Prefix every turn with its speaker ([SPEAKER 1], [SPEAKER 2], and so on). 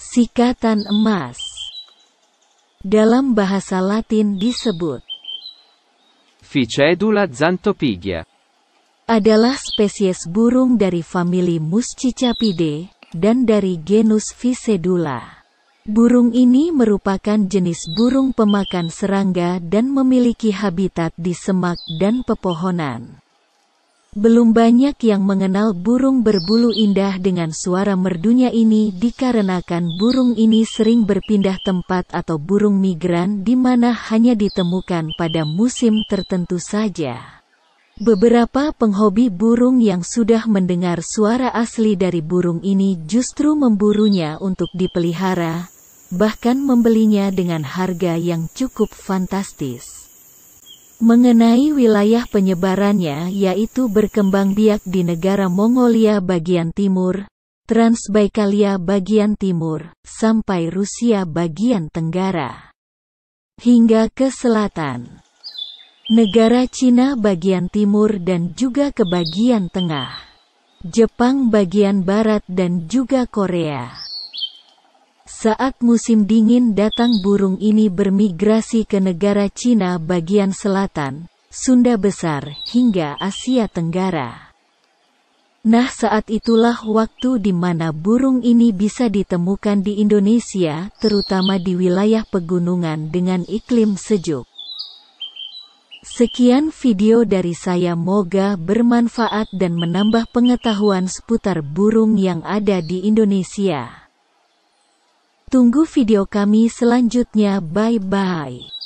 [SPEAKER 1] Sikatan emas dalam bahasa Latin disebut
[SPEAKER 2] Ficedula zantopigia
[SPEAKER 1] adalah spesies burung dari famili Muscicapidae dan dari genus Ficedula. Burung ini merupakan jenis burung pemakan serangga dan memiliki habitat di semak dan pepohonan. Belum banyak yang mengenal burung berbulu indah dengan suara merdunya ini dikarenakan burung ini sering berpindah tempat atau burung migran di mana hanya ditemukan pada musim tertentu saja. Beberapa penghobi burung yang sudah mendengar suara asli dari burung ini justru memburunya untuk dipelihara, bahkan membelinya dengan harga yang cukup fantastis. Mengenai wilayah penyebarannya yaitu berkembang biak di negara Mongolia bagian timur, Transbaikalia bagian timur, sampai Rusia bagian tenggara, hingga ke selatan. Negara Cina bagian timur dan juga ke bagian tengah. Jepang bagian barat dan juga Korea. Saat musim dingin datang burung ini bermigrasi ke negara Cina bagian selatan, Sunda Besar, hingga Asia Tenggara. Nah saat itulah waktu di mana burung ini bisa ditemukan di Indonesia, terutama di wilayah pegunungan dengan iklim sejuk. Sekian video dari saya moga bermanfaat dan menambah pengetahuan seputar burung yang ada di Indonesia. Tunggu video kami selanjutnya. Bye-bye.